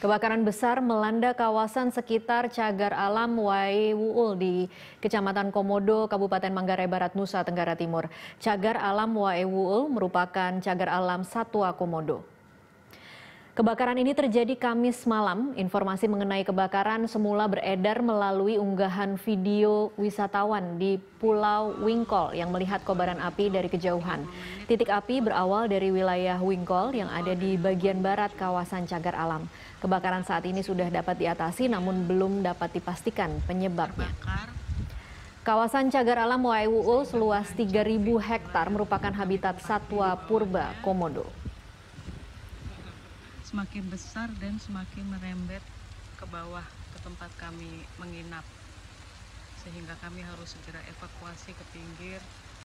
Kebakaran besar melanda kawasan sekitar cagar alam Wai Wuul di Kecamatan Komodo, Kabupaten Manggarai Barat, Nusa Tenggara Timur. Cagar alam Wai Wuul merupakan cagar alam satwa komodo. Kebakaran ini terjadi Kamis malam. Informasi mengenai kebakaran semula beredar melalui unggahan video wisatawan di Pulau Wingkol yang melihat kobaran api dari kejauhan. Titik api berawal dari wilayah Wingkol yang ada di bagian barat kawasan Cagar Alam. Kebakaran saat ini sudah dapat diatasi namun belum dapat dipastikan penyebabnya. Kawasan Cagar Alam Waiwuul seluas 3.000 hektar merupakan habitat satwa purba komodo semakin besar dan semakin merembet ke bawah ke tempat kami menginap sehingga kami harus segera evakuasi ke pinggir